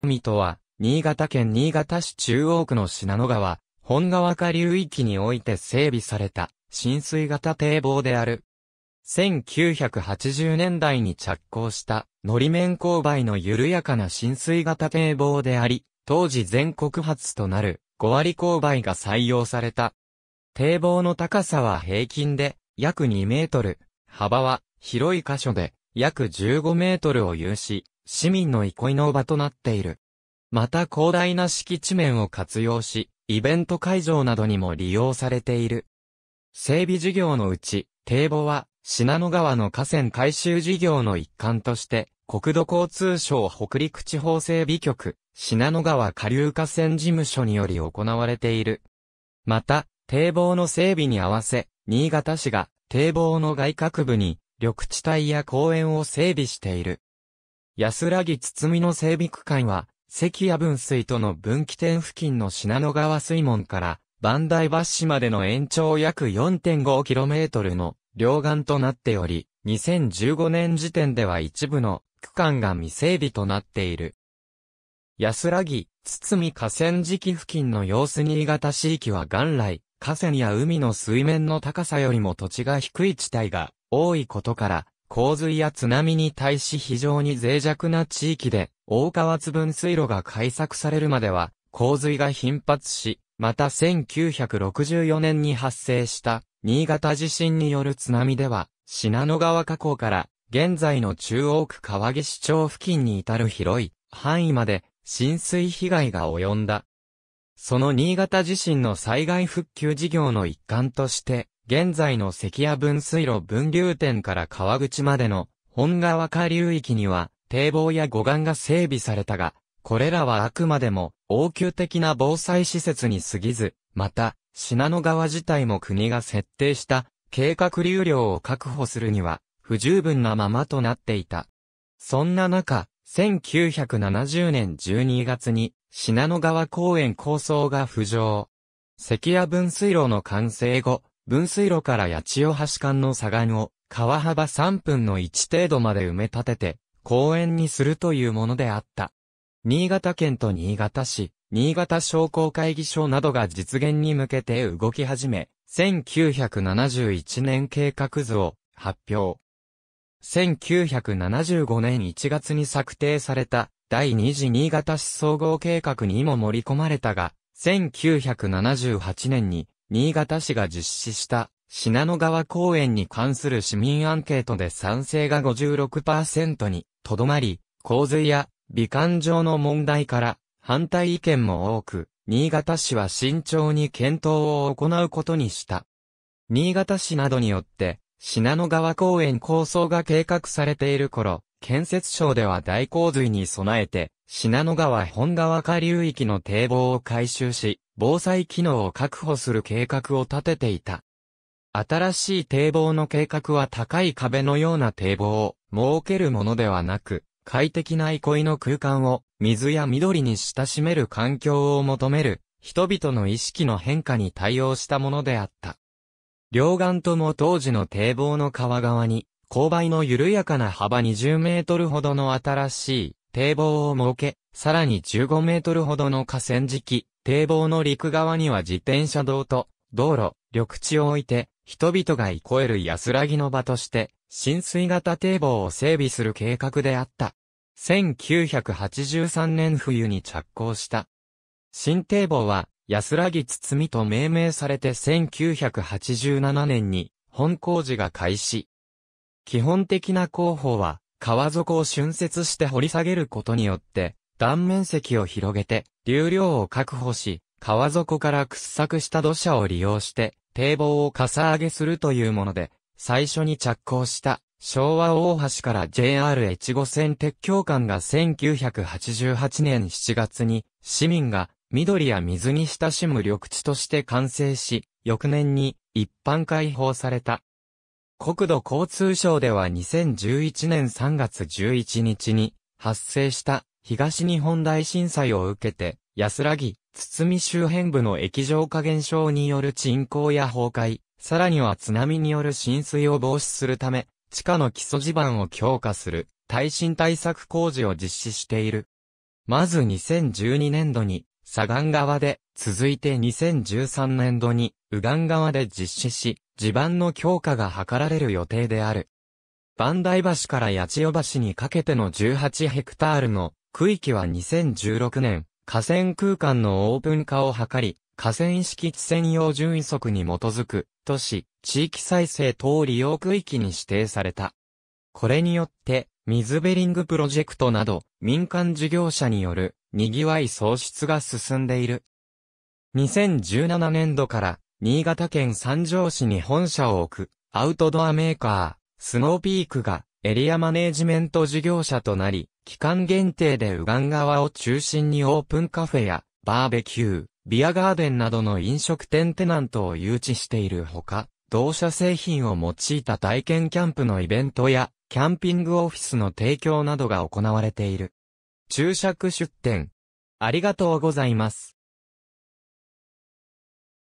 海とは、新潟県新潟市中央区の信濃川、本川下流域において整備された、浸水型堤防である。1980年代に着工した、のり面勾配の緩やかな浸水型堤防であり、当時全国初となる、5割勾配が採用された。堤防の高さは平均で、約2メートル、幅は、広い箇所で、約15メートルを有し、市民の憩いの場となっている。また広大な敷地面を活用し、イベント会場などにも利用されている。整備事業のうち、堤防は、品野川の河川改修事業の一環として、国土交通省北陸地方整備局、品野川下流河川事務所により行われている。また、堤防の整備に合わせ、新潟市が堤防の外郭部に、緑地帯や公園を整備している。安らぎ包の整備区間は、関谷分水との分岐点付近の品野川水門から、万代橋までの延長約 4.5km の両岸となっており、2015年時点では一部の区間が未整備となっている。安らぎ、み河川敷付近の様子新潟市域は元来、河川や海の水面の高さよりも土地が低い地帯が多いことから、洪水や津波に対し非常に脆弱な地域で、大川津分水路が開削されるまでは、洪水が頻発し、また1964年に発生した新潟地震による津波では、信濃川河口から現在の中央区川岸町付近に至る広い範囲まで浸水被害が及んだ。その新潟地震の災害復旧事業の一環として、現在の関谷分水路分流点から川口までの本川下流域には堤防や護岸が整備されたが、これらはあくまでも応急的な防災施設に過ぎず、また、品野川自体も国が設定した計画流量を確保するには不十分なままとなっていた。そんな中、1970年12月に品野川公園構想が浮上。関谷分水路の完成後、分水路から八千代橋間の左岸を、川幅3分の1程度まで埋め立てて、公園にするというものであった。新潟県と新潟市、新潟商工会議所などが実現に向けて動き始め、1971年計画図を発表。1975年1月に策定された第2次新潟市総合計画にも盛り込まれたが、1978年に新潟市が実施した品野川公園に関する市民アンケートで賛成が56%にとどまり、洪水や美観上の問題から反対意見も多く、新潟市は慎重に検討を行うことにした。新潟市などによって、品野川公園構想が計画されている頃、建設省では大洪水に備えて、品野川本川下流域の堤防を改修し、防災機能を確保する計画を立てていた。新しい堤防の計画は高い壁のような堤防を設けるものではなく、快適な憩いの空間を水や緑に親しめる環境を求める人々の意識の変化に対応したものであった。両岸とも当時の堤防の川側に、勾配の緩やかな幅20メートルほどの新しい堤防を設け、さらに15メートルほどの河川敷、堤防の陸側には自転車道と道路、緑地を置いて、人々がこえる安らぎの場として、浸水型堤防を整備する計画であった。1983年冬に着工した。新堤防は、安らぎ包みと命名されて1987年に、本工事が開始。基本的な工法は、川底を浚渫して掘り下げることによって、断面積を広げて、流量を確保し、川底から掘削した土砂を利用して、堤防をかさ上げするというもので、最初に着工した昭和大橋から JR 越後線鉄橋間が1988年7月に市民が緑や水に親しむ緑地として完成し、翌年に一般開放された。国土交通省では2011年3月11日に発生した東日本大震災を受けて、安らぎ、堤周辺部の液状化現象による沈降や崩壊、さらには津波による浸水を防止するため、地下の基礎地盤を強化する、耐震対策工事を実施している。まず2012年度に、左岸側で、続いて2013年度に、右岸側で実施し、地盤の強化が図られる予定である。万代橋から八千代橋にかけての18ヘクタールの区域は2016年、河川空間のオープン化を図り、河川敷専用順位則に基づく、都市、地域再生等利用区域に指定された。これによって、水ベリングプロジェクトなど、民間事業者による、賑わい創出が進んでいる。2017年度から、新潟県三条市に本社を置く、アウトドアメーカー、スノーピークが、エリアマネージメント事業者となり、期間限定でウガン川を中心にオープンカフェや、バーベキュー、ビアガーデンなどの飲食店テナントを誘致しているほか、同社製品を用いた体験キャンプのイベントや、キャンピングオフィスの提供などが行われている。注釈出店。ありがとうございます。